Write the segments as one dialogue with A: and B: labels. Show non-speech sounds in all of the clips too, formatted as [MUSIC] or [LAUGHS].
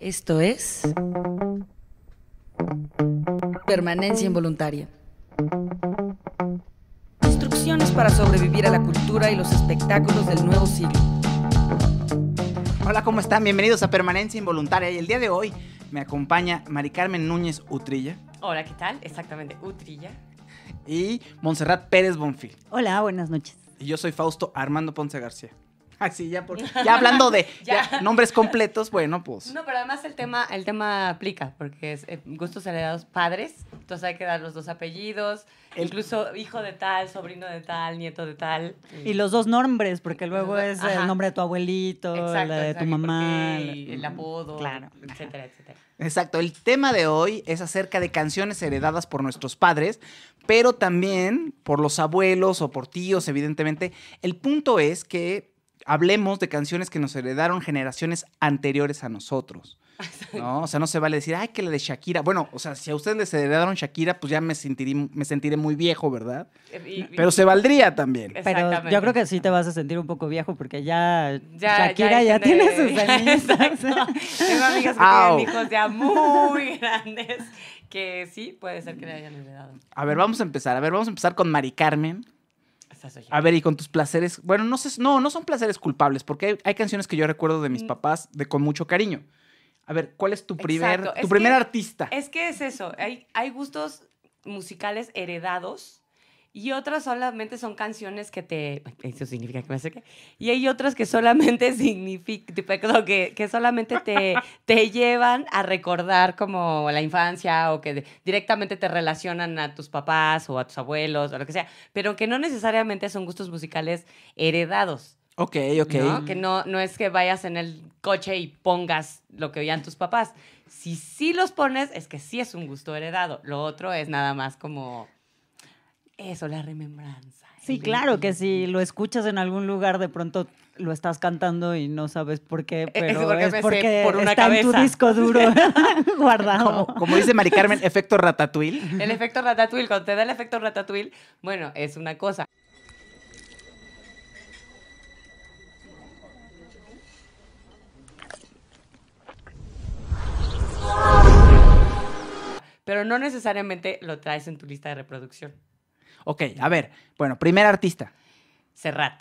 A: Esto es permanencia involuntaria.
B: Instrucciones para sobrevivir a la cultura y los espectáculos del nuevo siglo.
C: Hola, ¿cómo están? Bienvenidos a Permanencia Involuntaria. Y el día de hoy me acompaña Mari Carmen Núñez Utrilla.
B: Hola, ¿qué tal? Exactamente, Utrilla.
C: Y Montserrat Pérez Bonfil. Hola, buenas noches. Y yo soy Fausto Armando Ponce García.
B: [LAUGHS] Así ya, por, [LAUGHS] ya hablando de [LAUGHS] nombres completos,
C: bueno, pues. No,
B: pero además el tema, el tema aplica, porque es eh, gustos heredados padres, entonces hay que dar los dos apellidos, incluso hijo de tal, sobrino de tal, nieto de tal. Y, los dos
A: nombres, porque luego es el nombre de tu abuelito, el de tu mamá. El, el
B: apodo, claro. etcétera, etcétera.
A: Exacto, el tema de hoy es acerca
C: de canciones heredadas por nuestros padres, pero también por los abuelos o por tíos, evidentemente. El punto es que hablemos de canciones que nos heredaron generaciones anteriores a nosotros. ¿no? O sea, no se vale decir, ay, que la de Shakira. Bueno, o sea, si a ustedes les heredaron Shakira, pues ya me sentiré, me sentiré muy viejo, ¿verdad? Eh, Pero se valdría
A: también. Pero yo creo que sí te vas a sentir un poco viejo porque ya, Shakira ya, tiene
B: sus [LAUGHS] Tengo amigas que hijos ya muy [LAUGHS] grandes que sí, puede ser que le hayan heredado.
C: A ver, vamos a empezar. A ver, vamos a empezar con Mari Carmen. A ver, y con tus placeres, bueno, no sé, no, no son placeres culpables, porque hay, canciones que yo recuerdo de mis mm. papás de con mucho cariño. A ver, ¿cuál es tu primer, tu primer artista?
B: Es que es eso, hay, hay gustos musicales heredados y otras solamente son canciones que te... Eso significa que me qué Y hay otras que solamente [LAUGHS] significa, que, solamente te, [LAUGHS] te llevan a recordar como la infancia o que directamente te relacionan a tus papás o a tus abuelos o lo que sea, pero que no necesariamente son gustos musicales heredados. Ok, ok. Que no, no es que vayas en el coche y pongas lo que oían tus papás. Si sí los pones, es que sí es un gusto heredado. Lo otro es nada más como eso, la remembranza. Sí, claro,
A: que si lo escuchas en algún lugar, de pronto lo estás cantando y no sabes por qué, e-, pero es porque, por está en tu disco duro [LAUGHS] [LAUGHS] guardado. Como, como, dice Mari Carmen,
C: efecto ratatouille. El
B: efecto ratatouille, cuando te da el efecto ratatouille, bueno, es una cosa. Pero no necesariamente lo traes en tu lista de reproducción.
C: Ok, a ver. Bueno, primer artista. Serrat.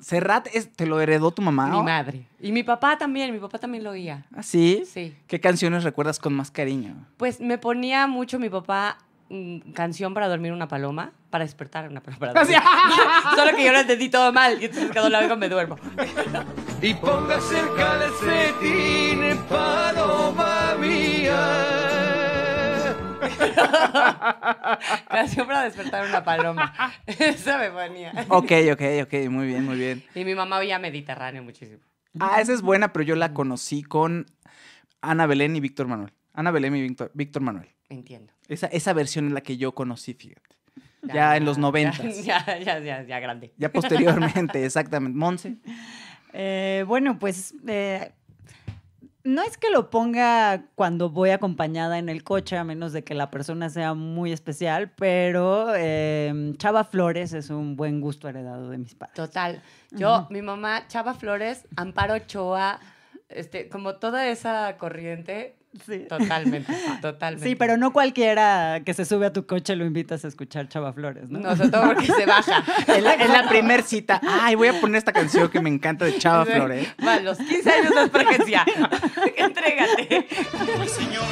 C: Serrat es, te lo heredó tu mamá. Mi madre.
B: Y mi papá también, mi papá también lo oía. ¿Ah, sí? Sí. ¿Qué canciones recuerdas con más cariño? Pues me ponía mucho mi papá mm, canción para dormir una paloma, para despertar una paloma. [LAUGHS] [LAUGHS] Solo que yo lo entendí todo mal y entonces cada vez me duermo. y ponga cerca paloma mía. [LAUGHS] Canción para despertar una paloma. [LAUGHS] Esa me ponía. Ok,
C: ok, ok, muy bien, muy bien.
B: Y mi mamá veía Mediterráneo muchísimo.
C: Ah, esa es buena, pero yo la conocí con Ana Belén y Víctor Manuel. Ana Belén y Víctor, Manuel. Entiendo. Esa, versión es la que yo conocí, fíjate. Ya, en los noventas.
A: Ya, ya, ya, ya, grande. Ya posteriormente,
C: [LAUGHS] exactamente. Monse.
A: Eh, bueno, pues eh, no es que lo ponga cuando voy acompañada en el coche, a menos de que la persona sea muy especial, pero em, Chava Flores es un buen gusto heredado de mis padres. Total. Yo,
B: mi mamá, Chava Flores, Amparo Ochoa, este, como toda esa corriente, Sí. Totalmente, [LAUGHS]
A: totalmente. Sí, pero no cualquiera que se sube a tu coche lo invitas a escuchar Chava Flores, ¿no? No, sobre todo porque
B: se baja. [LAUGHS] es la, primer
A: cita. Ay, voy a poner esta canción que me encanta de Chava Flores.
B: Va, los 15 años de emergencia.
C: [LAUGHS] Entrégate. El pues, señor,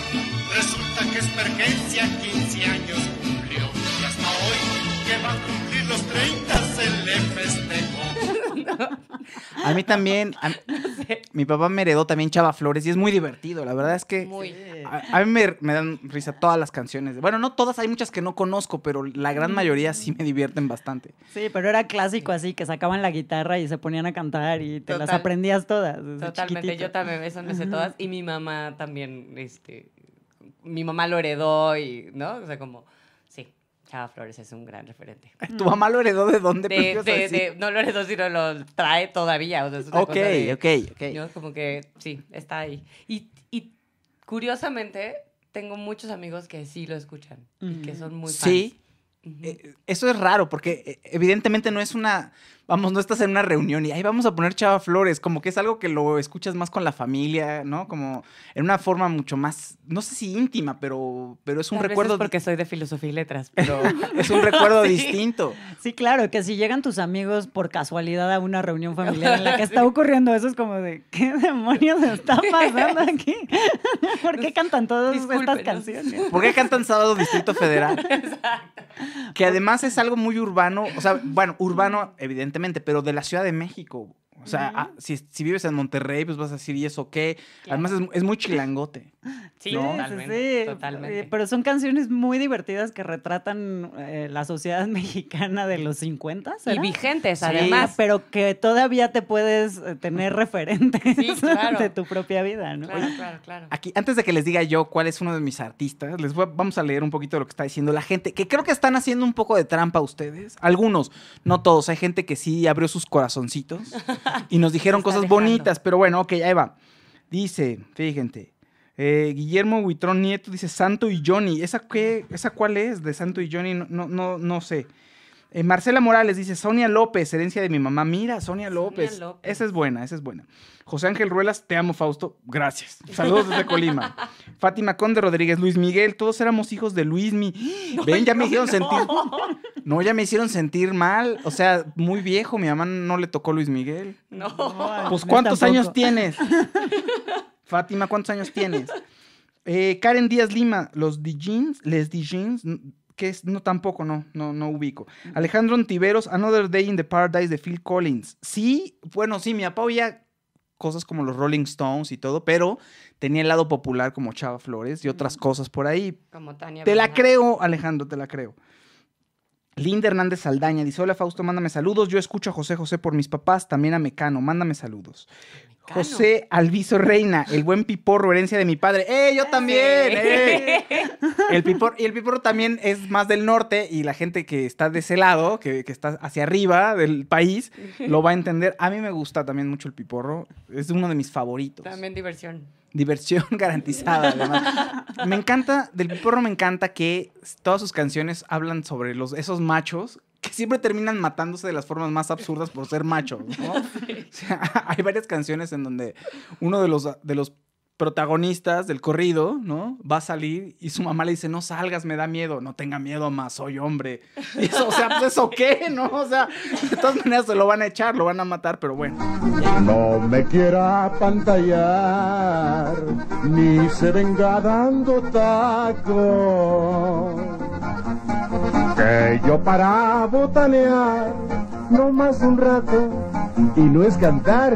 C: resulta que es
B: 15 años cumplió. Y hasta hoy, que va a cumplir los 30, se le festejó.
C: A mí también. [LAUGHS] Mi papá me heredó también Chava Flores y es muy divertido. La verdad es que A, mí me, dan risa todas las canciones. Bueno, no todas, hay muchas que no conozco, pero la gran mayoría sí me divierten bastante.
A: Sí, pero era clásico así, que sacaban la guitarra y se ponían a cantar y te las aprendías todas. Totalmente, yo también eso me sé todas.
B: Y mi mamá también, este, mi mamá lo heredó y, ¿no? O sea, como Chava Flores es un gran referente.
C: [LAUGHS] ¿Tu mamá lo heredó de dónde? Pues, de,
B: no lo heredó, sino lo trae todavía. ok, ok, como que sí, está ahí. Y, curiosamente, tengo muchos amigos que sí lo escuchan y que son muy fans. Sí.
C: Eh, eso es raro porque eh, evidentemente no es una vamos, no estás en una reunión y ahí vamos a poner Chava Flores, como que es algo que lo escuchas más con la familia, ¿no? Como en una forma mucho más, no sé si íntima, pero, pero es un
A: recuerdo. porque
B: soy de filosofía y letras, [LAUGHS] pero es un recuerdo [LAUGHS] distinto.
A: Sí, claro, que si llegan tus amigos por casualidad a una reunión familiar en la que está ocurriendo eso, es como de, ¿qué demonios está pasando aquí? [LAUGHS] ¿Por qué cantan todas estas canciones? ¿Por qué cantan
C: Sábado Distrito Federal? Que además es algo muy urbano, o sea, bueno, urbano, evidentemente pero de la Ciudad de México. O sea, ah, si, si, vives en Monterrey, pues vas a decir, ¿y eso qué? Además, es, muy [LAUGHS] chilangote.
A: Sí, totalmente, totalmente. Eh, pero son canciones muy divertidas que retratan eh, la sociedad [LAUGHS] mexicana de los 50. Y vigentes, además. pero que todavía te puedes eh, tener [LAUGHS] referentes de tu propia vida, ¿no?
B: Claro, claro, claro.
A: Aquí, antes de que les diga yo cuál es uno de mis artistas, les vamos
C: a leer un poquito lo que está diciendo la gente, que creo que están haciendo un poco de trampa ustedes. Algunos, no todos. Hay gente que sí abrió sus corazoncitos y nos dijeron cosas bonitas, pero bueno, ok, ahí va. Dice, fíjense, eh, Guillermo Huitrón Nieto dice Santo y Johnny. ¿Esa, qué, ¿Esa cuál es de Santo y Johnny? No, no, no, no sé. Eh, Marcela Morales dice, Sonia López, herencia de mi mamá. Mira, Sonia López. Esa es buena, esa es buena. José Ángel Ruelas, te amo, Fausto. Gracias. Saludos desde Colima. [LAUGHS] Fátima Conde Rodríguez, Luis Miguel, todos éramos hijos de Luis [GASPS] Ven, ya me hicieron sentir. No, ya me hicieron sentir mal. O sea, muy viejo, mi mamá no le tocó Luis Miguel. No.
A: Pues, ¿cuántos años tienes?
C: Fátima, ¿cuántos años tienes? Eh, Karen Díaz Lima, los jeans les jeans que no tampoco, no, no, no ubico. Alejandro Antiveros, Another Day in the Paradise de Phil Collins. Sí, bueno, sí, mi papá oía cosas como los Rolling Stones y todo, pero tenía el lado popular como Chava Flores y otras cosas por ahí.
B: Como Tania. Te la
C: creo, Alejandro, te la creo. Linda Hernández Saldaña dice: Hola Fausto, mándame saludos. Yo escucho a José José por mis papás, también a Mecano, mándame saludos. José Alviso Reina, el buen piporro, herencia de mi padre. ¡Eh, yo ah, también! Eh! El y el piporro también es más del norte y la gente que está de ese lado, que, que está hacia arriba del país, lo va a entender. A mí me gusta también mucho el piporro, es uno de mis favoritos. También diversión. Diversión [LAUGHS] garantizada, me encanta, del Piporro me encanta que todas sus canciones hablan sobre los, esos machos que siempre terminan matándose de las formas más absurdas por ser machos, [LAUGHS] [LAUGHS] hay varias canciones en donde uno de los, de los protagonistas del corrido, ¿no? Va a salir y su mamá le dice, no salgas, me da miedo, no tenga miedo más, soy hombre. eso, o sea, pues eso qué, ¿no? O sea, de todas maneras se lo van a echar, lo van a matar, pero bueno.
A: No me quiera apantallar, ni se venga dando taco. Que yo para botanear
C: no más un rato. Y no es cantar,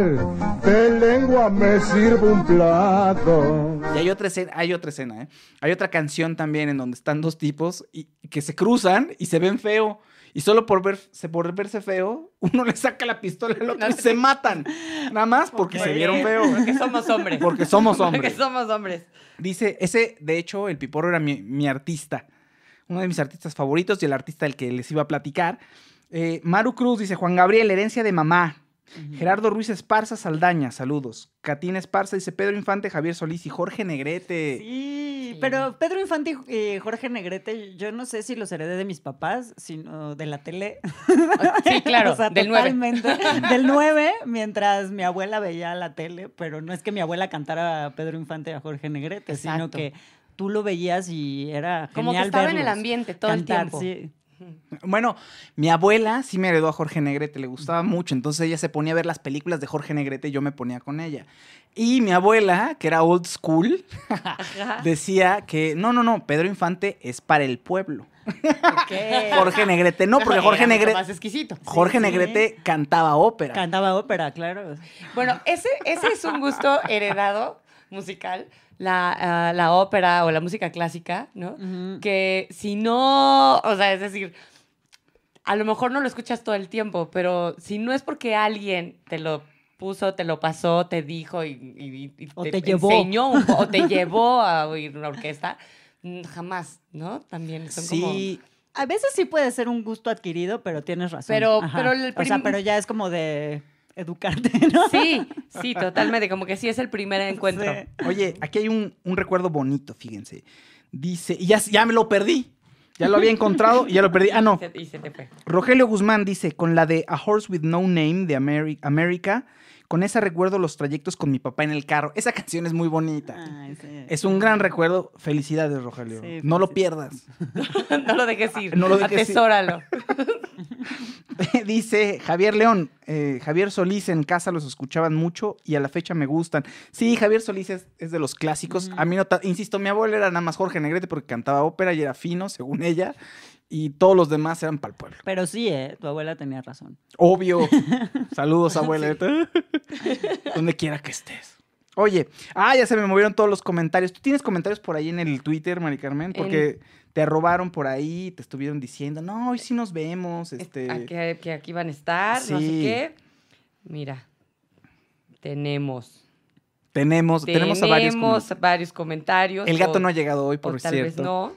C: de lengua me sirve un plato. Y hay otra escena, hay otra escena, ¿eh? Hay otra canción también en donde están dos tipos y, que se cruzan y se ven feo. Y solo por, por verse feo, uno le saca la pistola al y se matan. Nada más porque, se vieron feo. Porque somos hombres. Porque somos hombres. somos hombres. Dice, ese, de hecho, el Piporro era mi, artista uno de mis artistas favoritos y el artista el que les iba a platicar. Eh, Maru Cruz dice, Juan Gabriel, herencia de mamá. Gerardo Ruiz Esparza Saldaña, saludos. Catina Esparza dice Pedro Infante, Javier Solís y Jorge Negrete. Sí,
A: pero Pedro Infante y eh, Jorge Negrete, yo no sé si los heredé de mis papás, sino de la tele. Sí, claro, [LAUGHS] o del 9. [LAUGHS] Del 9, mientras mi abuela veía la tele, pero no es que mi abuela cantara a Pedro Infante y a Jorge Negrete, sino que tú lo veías y era genial Como que estaba en el ambiente todo el tiempo. Sí.
C: [LAUGHS] Bueno, mi abuela sí me heredó a Jorge Negrete, le gustaba mucho, entonces ella se ponía a ver las películas de Jorge Negrete y yo me ponía con ella. Y mi abuela, que era old school,
B: [LAUGHS]
C: decía que no, no, no, Pedro Infante es para el pueblo.
B: [LAUGHS] Jorge
C: Negrete, no, porque Jorge Negrete. Más
B: Jorge Negrete cantaba ópera. Cantaba ópera, claro. Bueno, ese es un gusto heredado musical, la, ah, la ópera o la música clásica, ¿no? Que si no, o sea, es decir, a lo mejor no lo escuchas todo el tiempo, pero si no es porque alguien te lo puso, te lo pasó, te dijo y, te, enseñó o te llevó [LAUGHS] a oír una orquesta, mm, jamás, ¿no? También son sí.
A: A veces sí puede ser un gusto adquirido, pero tienes razón. Pero, o sea, pero ya es como de educarte, [LAUGHS] ¿no?
B: Sí, sí, totalmente, como que sí es el primer encuentro. Oye,
C: aquí hay un, recuerdo bonito, fíjense. Dice, y ya, ya me lo perdí. Ya lo había encontrado y ya lo perdí. Ah, no. [LAUGHS] se, te Rogelio Guzmán dice, con la de A Horse with No Name de América. America, con ese recuerdo los trayectos con mi papá en el carro. Esa [LAUGHS] canción es muy bonita. Ah, es un gran recuerdo. Felicidades, Rogelio. León. no lo pierdas.
B: [LAUGHS] no lo dejes ir. Atesóralo.
C: [LAUGHS] Dice Javier León, eh, Javier Solís en casa los escuchaban mucho y a la fecha me gustan. Sí, Javier Solís es, de los clásicos. A mí no, insisto, mi abuelo era nada más Jorge Negrete porque cantaba ópera y era fino, según ella y todos los demás eran para el pueblo.
A: Pero sí, ¿eh? tu abuela tenía razón.
C: Obvio. [LAUGHS] Saludos, abuela. [LAUGHS] Donde quiera que estés. Oye, ah, ya se me movieron todos los comentarios. ¿Tú tienes comentarios por ahí en el Twitter, Mari Carmen? Porque te robaron por ahí, te estuvieron diciendo, no, hoy sí nos vemos. Este.
B: que, aquí van a estar, no sé qué. Mira, tenemos. Tenemos, tenemos, a varios, varios comentarios. El gato no ha llegado hoy, por cierto. Tal vez no.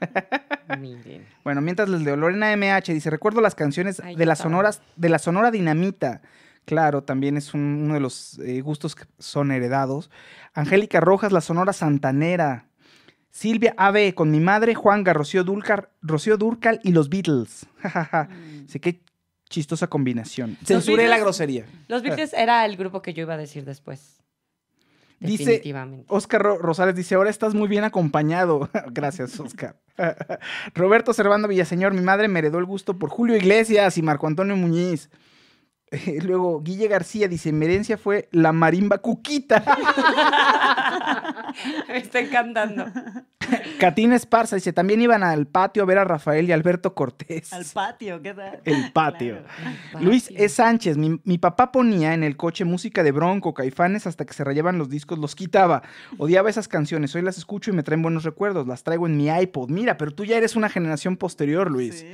C: [LAUGHS] Bueno, mientras les leo, Lorena MH dice, recuerdo las canciones de, la sonoras, de la Sonora Dinamita. Claro, también es uno de los eh, gustos que son heredados. Angélica Rojas, la Sonora Santanera. Silvia Ave, con mi madre, Juanga, Rocío Dúrcal, Rocío Durcal y los Beatles. [LAUGHS] mm. Sé qué chistosa combinación. Censuré la grosería.
B: Los Beatles era el grupo que yo iba a decir después.
C: Dice Oscar Rosales dice, ahora estás muy bien acompañado. [LAUGHS] Gracias, Oscar. [LAUGHS] Roberto Servando Villaseñor, mi madre me heredó el gusto por Julio Iglesias y Marco Antonio Muñiz. [LAUGHS] Luego, Guille García dice: Merencia fue la marimba cuquita.
A: [LAUGHS] Me está encantando.
C: Catina [LAUGHS] Esparza dice: También iban al patio a ver a Rafael y Alberto Cortés.
A: Al patio, ¿qué tal? El patio. Luis
C: E. Sánchez: mi, papá ponía en el coche música de bronco, caifanes, hasta que se rayaban los discos, los quitaba. Odiaba esas canciones. Hoy las escucho y me traen buenos recuerdos. Las traigo en mi iPod. Mira, pero tú ya eres una generación posterior, Luis.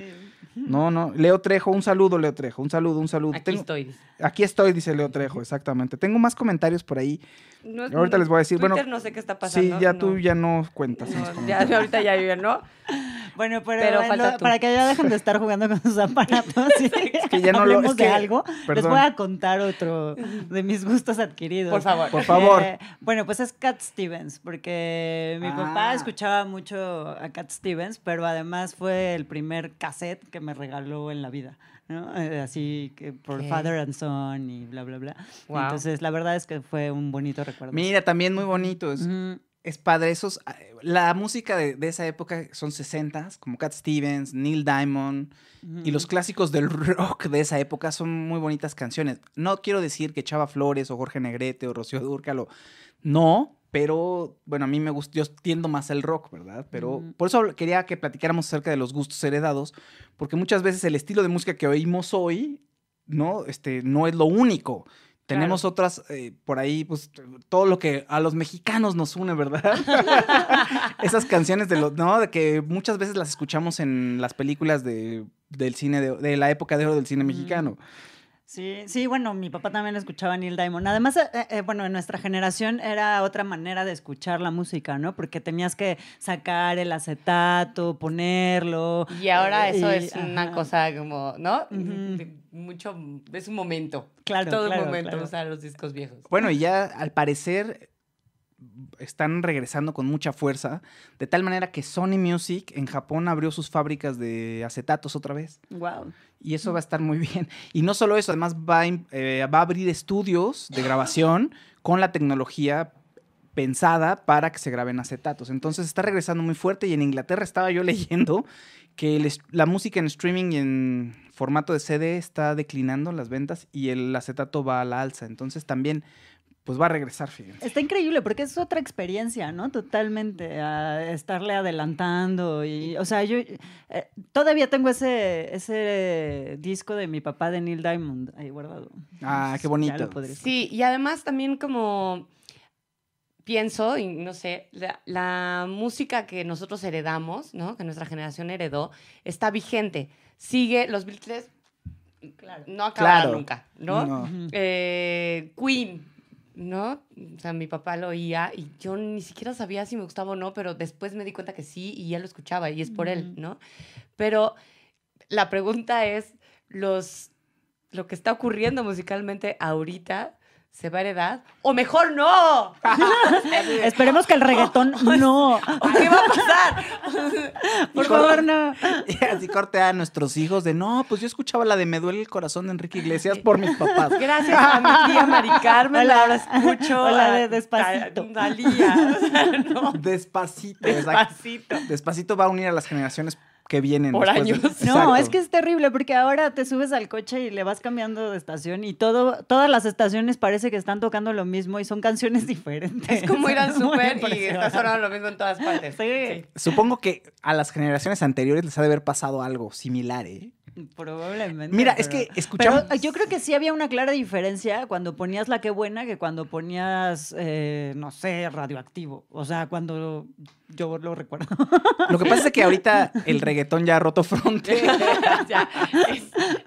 C: No, no. Leo Trejo, un saludo, Leo Trejo. Un saludo, un saludo. Aquí estoy. Aquí estoy, dice Leo Trejo, exactamente. Tengo más comentarios por ahí
A: ahorita les voy a decir, bueno, no sé qué está pasando. Sí, ya
C: tú ya no cuentas. Este ya,
A: ahorita ya yo no. Bueno, pero, para que ya dejen de estar jugando con sus aparatos y [LAUGHS] [LAUGHS] que ya no hablemos que, algo, les voy a contar otro de mis gustos adquiridos. Por favor. Por favor. Eh, bueno, pues es Cat Stevens, porque mi ah. papá escuchaba mucho a Cat Stevens, pero además fue el primer cassette que me regaló en la vida. Eh, así que por Father and Son y bla, bla, bla. Entonces, la verdad es que fue un bonito
C: Mira, también muy bonito. Es padre, esos. Ah, la música de, esa época son 60 como Cat Stevens, Neil Diamond, y los clásicos del [LAUGHS] rock de esa época son muy bonitas canciones. No quiero decir que Chava Flores o Jorge Negrete o Rocío Dúrcalo, no, pero bueno, a mí me gusta, yo tiendo más el rock, ¿verdad? Pero por eso quería que platicáramos acerca de los gustos heredados, porque muchas veces el estilo de música que oímos hoy, ¿no? Este, no es lo único. Tenemos otras, eh, por ahí, pues todo lo que a los mexicanos nos une, ¿verdad? [LAUGHS] Esas canciones de los, ¿no? De que muchas veces las escuchamos en las películas de, del cine, de, la época de oro del cine mexicano.
A: Sí, sí, bueno, mi papá también escuchaba Neil Diamond. Además, eh, eh, eh, bueno, en nuestra generación era otra manera de escuchar la música, ¿no? Porque tenías que sacar el acetato, ponerlo. Y ahora eso es una cosa como, ¿no?
B: Mucho, es un momento. Claro. Todo un momento claro. usar los discos viejos. Bueno, y
A: ya al parecer
C: están regresando con mucha fuerza, de tal manera que Sony Music en Japón abrió sus fábricas de acetatos otra vez. Wow. Y eso va a estar muy bien. Y no solo eso, además va, eh, va a abrir estudios de grabación con la tecnología pensada para que se graben acetatos. Entonces está regresando muy fuerte y en Inglaterra estaba yo [LAUGHS] leyendo que la música en streaming en formato de CD está declinando las ventas y el acetato va a la alza. Entonces también pues va a regresar, fíjense.
A: Está increíble porque es otra experiencia, ¿no? Totalmente, estarle adelantando y, o sea, yo eh, todavía tengo ese, ese disco de mi papá de Neil Diamond ahí guardado. Ah, qué bonito.
B: Sí, y además también como pienso, y no sé, la, música que nosotros heredamos, ¿no? Que nuestra generación heredó, está vigente. Sigue, los Beatles... Claro. No acaba nunca, ¿no? Eh, Queen, ¿no? O sea, mi papá lo oía y yo ni siquiera sabía si me gustaba o no, pero después me di cuenta que sí y ya lo escuchaba y es por él, ¿no? Pero la pregunta es, los, lo que está ocurriendo musicalmente ahorita, se va a heredar. O mejor no.
A: [LAUGHS] Esperemos que el reggaetón [LAUGHS] no. ¿Qué va a pasar? [LAUGHS] Por favor,
C: no. Y así cortea a nuestros hijos de no, pues yo escuchaba la de Me duele el corazón de Enrique Iglesias por mis papás. Gracias
A: a mi tía Mari Carmen, ahora escucho. la de Despacito. Dalía.
C: Despacito. Despacito. Despacito va a unir a las generaciones que vienen. Por años. No, es que
A: es terrible porque ahora te subes al coche y le vas cambiando de estación y todo, todas las estaciones parece que están tocando lo mismo y son canciones [LAUGHS] diferentes. Es como
B: ir súper y está sonando lo mismo en todas partes.
A: Supongo que a
C: las generaciones anteriores les ha de haber pasado algo similar, ¿eh?
A: Probablemente. Mira, es que escuchamos. yo creo que sí había una clara diferencia cuando ponías la que buena que cuando ponías, eh, no sé, radioactivo. O sea, cuando yo lo recuerdo. Lo que pasa es que ahorita
C: el reggaetón ya ha roto fronte.
B: [LAUGHS]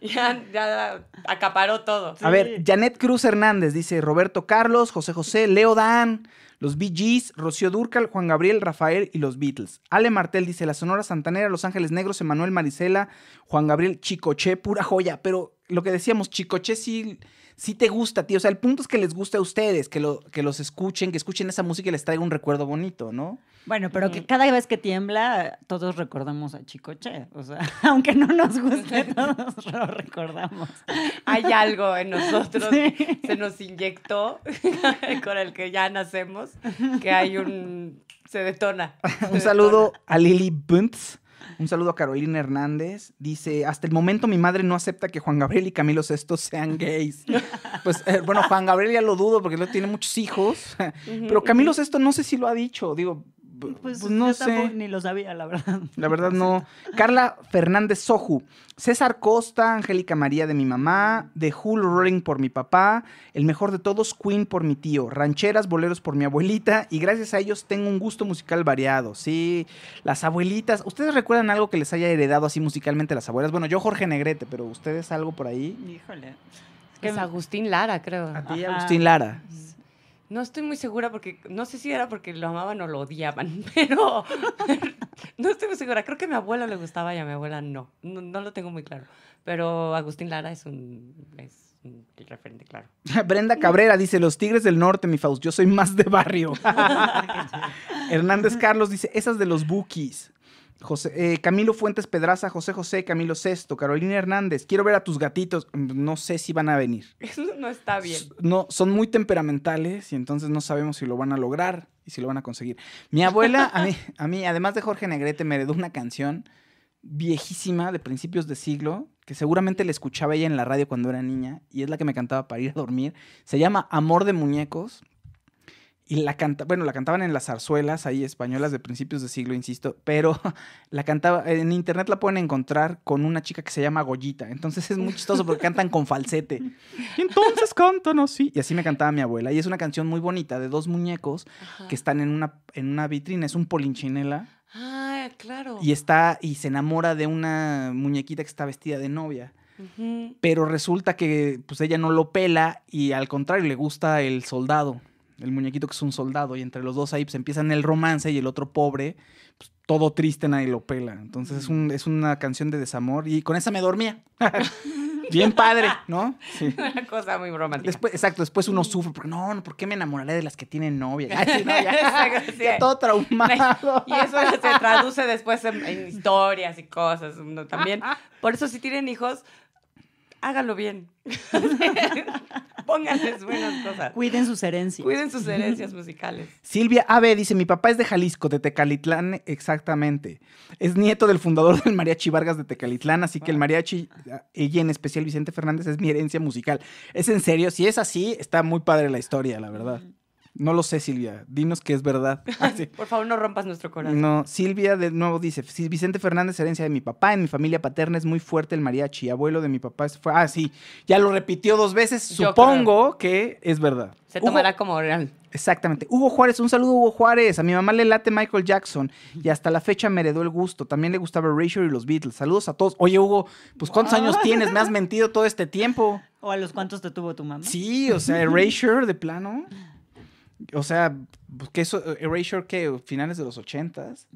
B: ya, acaparó todo. A ver,
C: Janet Cruz Hernández dice Roberto Carlos, José José, Leo Dan. Los Bee Gees, Rocío Durcal, Juan Gabriel, Rafael y los Beatles. Ale Martel dice, La Sonora Santanera, Los Ángeles Negros, Emanuel Marisela, Juan Gabriel, Chicoche, pura joya. Pero lo que decíamos, Chicoche sí si te gusta, tío. O sea, el punto es que les guste a ustedes, que, los escuchen, que escuchen esa música y les traiga un recuerdo bonito, ¿no?
A: Bueno, pero que mm. cada vez que tiembla, todos recordamos a Chicoche. O sea, [LAUGHS] aunque no nos guste, [LAUGHS] todos lo recordamos. Hay algo en nosotros, se
B: nos inyectó [LAUGHS] con el que ya nacemos, que hay un. se detona.
C: un saludo a Lili Buntz un saludo a Carolina Hernández. Dice, hasta el momento mi madre no acepta que Juan Gabriel y Camilo Sesto sean [LAUGHS] gays. pues eh, bueno, Juan Gabriel ya lo dudo porque él tiene muchos hijos,
A: pero Camilo
C: Sesto no sé si lo ha dicho. Digo, pues, pues, no sé.
A: ni lo sabía, la verdad.
C: [LAUGHS] La verdad no. Carla Fernández Soju, César Costa, Angélica María de mi mamá, The Hull Rolling por mi papá, El mejor de todos, Queen por mi tío, Rancheras, Boleros por mi abuelita, y gracias a ellos tengo un gusto musical variado, sí. Las abuelitas, ¿ustedes recuerdan algo que les haya heredado así musicalmente las abuelas? Bueno, yo Jorge Negrete, pero ¿ustedes algo por ahí?
B: Híjole. Es Agustín Lara, creo. A ti, Agustín Lara. No estoy muy segura porque no sé si era porque lo amaban o lo odiaban, [LAUGHS] pero no estoy muy segura. Creo que a mi abuela le gustaba y a mi abuela no. No, lo tengo muy claro. Pero Agustín Lara es un, es un referente, claro.
C: [LAUGHS] Brenda Cabrera dice: Los Tigres del Norte, mi Faust. Yo soy más de barrio. [LAUGHS] Hernández Carlos dice: Esas de los Bookies. Eh, Camilo Fuentes Pedraza, José José, Camilo Sesto, Carolina Hernández, quiero ver a tus gatitos. Mm, no sé si van a venir.
B: [LAUGHS] Eso no está bien.
C: No, son muy temperamentales y entonces no sabemos si lo van a lograr y si lo van a conseguir. Mi abuela, a mí, [LAUGHS] a mí además de Jorge Negrete, me heredó una canción viejísima de principios de siglo que seguramente la escuchaba ella en la radio cuando era niña y es la que me cantaba para ir a dormir. Se llama Amor de Muñecos y la canta, bueno, la cantaban en las zarzuelas ahí españolas de principios de siglo, insisto, pero [LAUGHS] la cantaba, en internet la pueden encontrar con una chica que se llama Goyita, entonces es muy chistoso porque cantan con falsete. Y [LAUGHS] entonces ¿no? Sí. y así me cantaba mi abuela, y es una canción muy bonita de dos muñecos que están en una, en una vitrina, es un polinchinela.
B: Ah, claro. Y
C: está, y se enamora de una muñequita que está vestida de novia. Pero resulta que pues ella no lo pela y al contrario le gusta el soldado el muñequito que es un soldado, y entre los dos ahí pues, empiezan el romance y el otro pobre, pues, todo triste, nadie lo pela. Entonces es, una canción de desamor y con esa me dormía. [LAUGHS] Bien padre, ¿no? [LAUGHS]
B: Una cosa muy romántica.
C: exacto, después uno sufre, porque no, ¿por qué me enamoraré de las que tienen novia? [LAUGHS] Ya, todo traumado. Y eso
B: se traduce después en, historias y cosas también. Por eso si tienen hijos, hágalo bien.
A: [LAUGHS] Pónganles buenas cosas. Cuiden sus herencias. Cuiden sus herencias musicales.
C: Silvia Ave dice: Mi papá es de Jalisco, de Tecalitlán, exactamente. Es nieto del fundador del Mariachi Vargas de Tecalitlán, así que el mariachi, y en especial Vicente Fernández, es mi herencia musical. ¿Es en serio? Si es así, está muy padre la historia, la verdad. No lo sé, Silvia. Dinos que es verdad. [LAUGHS] Ah,
B: Por favor, no rompas nuestro corazón.
C: No, Silvia de nuevo dice, si Vicente Fernández herencia de mi papá, en mi familia paterna es muy fuerte el mariachi. Abuelo de mi papá fue... Ah, sí, ya lo repitió dos veces. Supongo que es verdad. Se tomará como real. Exactamente. Hugo Juárez, un saludo Hugo Juárez. A mi mamá le late Michael Jackson y hasta la fecha me heredó el gusto. También le gustaba Erasure y los Beatles. Saludos a todos. Oye, Hugo, pues ¿cuántos años tienes? Me has [LAUGHS] mentido todo este tiempo.
A: ¿O a los cuántos te tuvo tu mamá? Sí, o sea, Erasure de
C: plano. O sea, pues, que eso, Erasure, ¿qué? finales de los ochentas.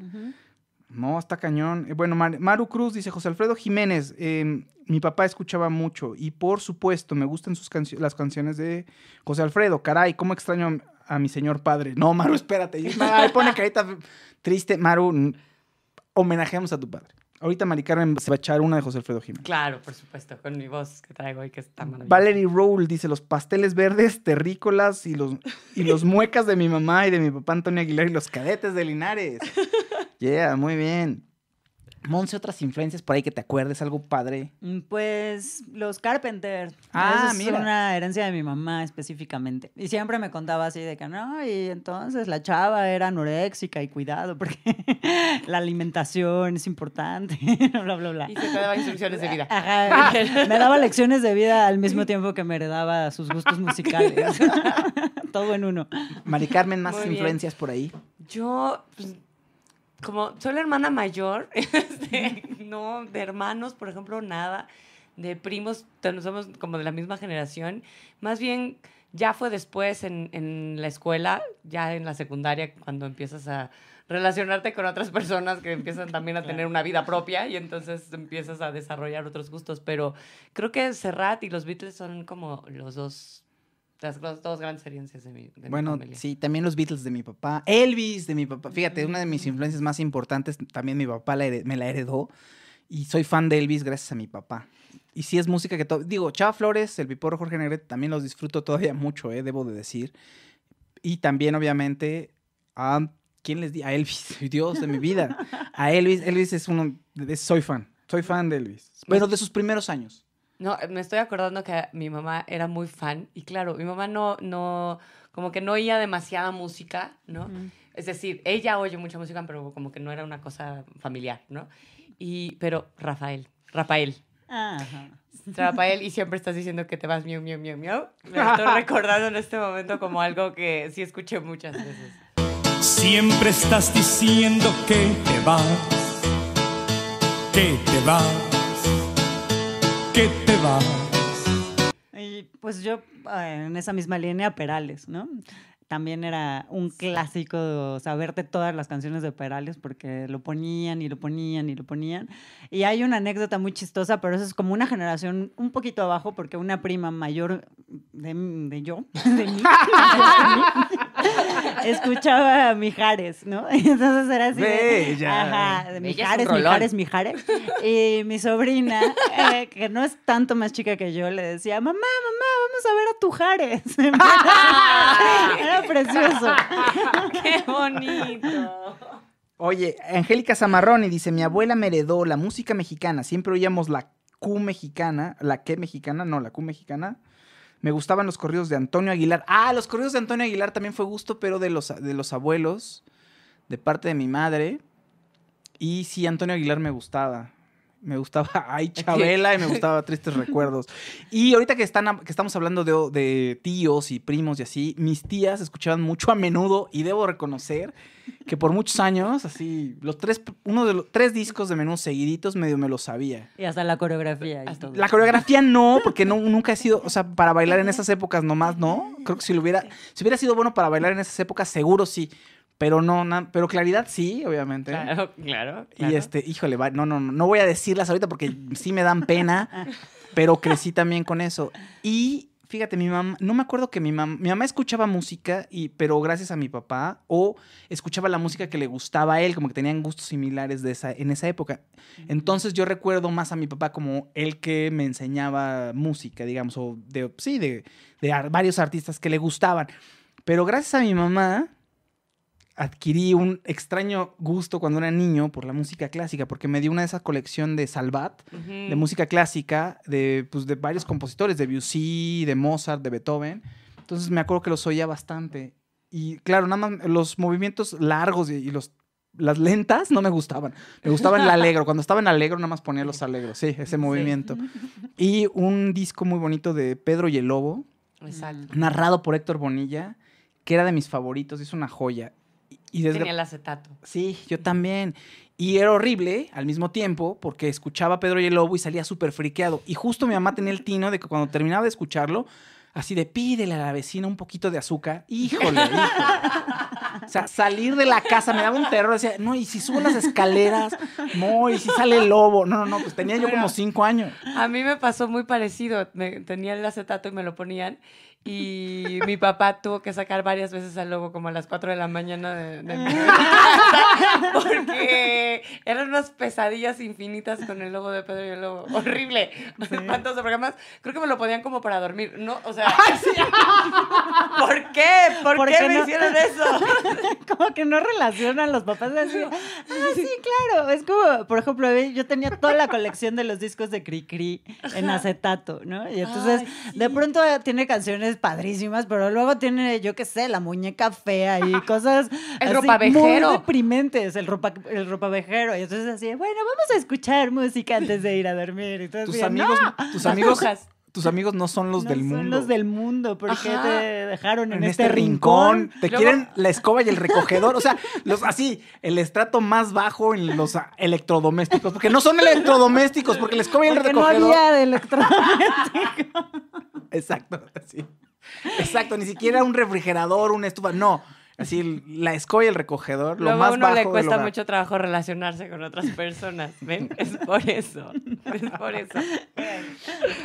C: No, está cañón. Eh, bueno, Maru Cruz dice, José Alfredo Jiménez, em, mi papá escuchaba mucho y por supuesto me gustan sus las canciones de José Alfredo. Caray, cómo extraño a mi señor padre. No, Maru, espérate.
B: Ahí pone carita
C: triste. Maru, homenajeamos a tu padre. Ahorita Mari Carmen se va a echar una de José Alfredo Jiménez.
B: Claro, por supuesto, con mi voz que traigo y que está mm. maravillosa.
C: Valerie Rowell dice: los pasteles verdes, terrícolas y los, y los muecas de mi mamá y de mi papá Antonio Aguilar y los cadetes de Linares. [LAUGHS] Yeah, muy bien. Monse, otras influencias por ahí que te acuerdes, algo padre.
A: Mm, pues los Carpenters. Ah, mira. Es una herencia de mi mamá específicamente. Y siempre me contaba así de que no, y entonces la chava era anoréxica y cuidado, porque [LAUGHS] la alimentación es importante, [LAUGHS] bla, bla, bla. Y se te daba instrucciones de vida. [LAUGHS] me daba lecciones de vida al mismo tiempo que me heredaba sus gustos musicales. Todo en uno. Mari Carmen, más influencias por ahí.
B: Yo, pues, como soy la hermana mayor, [LAUGHS] este, no, de hermanos, por ejemplo, nada, de primos, somos como de la misma generación, más bien ya fue después en, en la escuela, ya en la secundaria, cuando empiezas a relacionarte con otras personas que empiezan también a [LAUGHS] tener una vida propia y entonces empiezas a desarrollar otros gustos, pero creo que Serrat y los Beatles son como los dos las dos grandes herencias de mi, de
A: bueno, sí, también
C: los Beatles de mi papá. Elvis de mi papá. Fíjate, una de mis influencias más importantes, también mi papá me la heredó. Y soy fan de Elvis gracias a mi papá. Y sí es música que todo... Digo, Chava Flores, El Piporro, Jorge Negrete, también los disfruto todavía mucho, eh, debo de decir. Y también, obviamente, a... ¿Quién les di? A Elvis, [LAUGHS] Dios de mi vida. A Elvis, Elvis es uno... soy fan, soy fan de Elvis. bueno, de sus primeros años.
B: No, me estoy acordando que mi mamá era muy fan y claro, mi mamá no, no, como que no oía demasiada música, ¿no? Es decir, ella oye mucha música, pero como que no era una cosa familiar, ¿no? Y, pero Rafael, Rafael.
A: Rafael, y siempre estás
B: diciendo que te vas miau, miau, miau, miau. Me estoy recordando en este momento como algo que sí escuché muchas veces. Siempre estás diciendo que te vas, que te vas qué te vas.
A: Y pues yo, eh, en esa misma línea, Perales, ¿no? También era un clásico saberte todas las canciones de Perales porque lo ponían y lo ponían y lo ponían. Y hay una anécdota muy chistosa, pero eso es como una generación un poquito abajo porque una prima mayor de, de yo, [LAUGHS] de mí, [LAUGHS] de mí [LAUGHS] escuchaba a Mijares, ¿no? [LAUGHS] Entonces era así. Bella. Ajá, Mijares, Mijares, Mijares. Y mi sobrina, eh, que no es tanto más chica que yo, le decía, mamá, mamá, vamos a ver a tu Jares. [LAUGHS] era precioso.
B: Qué bonito.
C: Oye, Angélica Zamarroni dice, mi abuela me heredó la música mexicana, siempre oíamos la Q mexicana, la que mexicana, no, la Q mexicana, me gustaban los corridos de Antonio Aguilar. Ah, los corridos de Antonio Aguilar también fue gusto, pero de los, de los abuelos, de parte de mi madre. Y sí, Antonio Aguilar me gustaba me gustaba [LAUGHS] Ay Chabela y me gustaba Tristes [LAUGHS] Recuerdos. Y ahorita que, están, estamos hablando de, tíos y primos y así, mis tías escuchaban mucho a menudo y debo reconocer que por muchos años, así, los tres, uno de los tres discos de menú seguiditos medio me lo sabía.
A: Y hasta la coreografía. Y todo. La
C: coreografía no, porque no, nunca he sido, o sea, para bailar en esas épocas nomás, ¿no? Creo que si lo hubiera, si hubiera sido bueno para bailar en esas épocas, seguro sí pero no, pero claridad sí, obviamente. Claro,
B: [LAUGHS] claro, Y
C: este, híjole, va, no, no, no, no voy a decirlas ahorita porque sí me dan pena, [LAUGHS] pero crecí también con eso. Y fíjate, mi mamá, no me acuerdo que mi mamá, mi mamá escuchaba música, y, pero gracias a mi papá, o escuchaba la música que le gustaba a él, como que tenían gustos similares de esa, en esa época. Entonces yo recuerdo más a mi papá como el que me enseñaba música, digamos, o de, sí, de, de varios artistas que le gustaban. Pero gracias a mi mamá, adquirí un extraño gusto cuando era niño por la música clásica, porque me dio una de esas colecciones de Salvat, de música clásica, de, pues, de varios compositores, de Bussy, de Mozart, de Beethoven. Entonces me acuerdo que los oía bastante. Y claro, nada más los movimientos largos y, los, las lentas no me gustaban. Me gustaba el alegro. Cuando estaba en alegro, nada más ponía los alegros. Sí, ese movimiento. [LAUGHS] Y un disco muy bonito de Pedro y el Lobo, narrado por Héctor Bonilla, que era de mis favoritos. Es una joya. Y desde... Tenía el acetato. Sí, yo también. Y era horrible al mismo tiempo porque escuchaba Pedro y el Lobo y salía súper friqueado. Y justo mi mamá tenía el tino de que cuando terminaba de escucharlo, así de pídele a la vecina un poquito de azúcar. Híjole, O sea, salir de la casa me daba un terror. Decía, no, y si subo las escaleras, no, y si sale el lobo. No, no, no, pues tenía yo como cinco años.
B: A mí me pasó muy parecido. tenía el acetato y me lo ponían. Y mi papá tuvo que sacar varias veces al lobo, como a las 4 de la mañana de, [LAUGHS] Eran unas pesadillas infinitas con el lobo de Pedro y el lobo. [LAUGHS] Horrible. ¿Cuántos programas? Creo que me lo podían como para dormir. No, o sea. [LAUGHS]
A: [LAUGHS] ¿Por qué? ¿Por, qué, me hicieron eso? como que no relacionan los papás así. Ah, sí, claro. Es como, por ejemplo, eh, yo tenía toda la colección de los discos de Cricri -cri en acetato, ¿no? Y entonces, de pronto eh, tiene canciones padrísimas, pero luego tiene, yo qué sé, la muñeca fea y cosas. así, Muy deprimentes. El, ropa, el ropavejero y entonces así, bueno, vamos a escuchar música antes de ir a dormir. Entonces, tus, amigos, ¡No! tus amigos,
C: tus amigos no son los del mundo. Son los
A: del mundo, ¿por qué te dejaron en, este, este, rincón? Te quieren
C: la escoba y el recogedor, o sea, así, el estrato más bajo en los electrodomésticos, porque no son electrodomésticos, porque la escoba y el recogedor. No había [LAUGHS] Exacto, sí. Exacto, ni siquiera un refrigerador, una estufa, no. Así la escoba el recogedor, lo más a uno le cuesta mucho
B: trabajo relacionarse con otras personas, ¿ven? [LAUGHS] Es por eso, es por eso.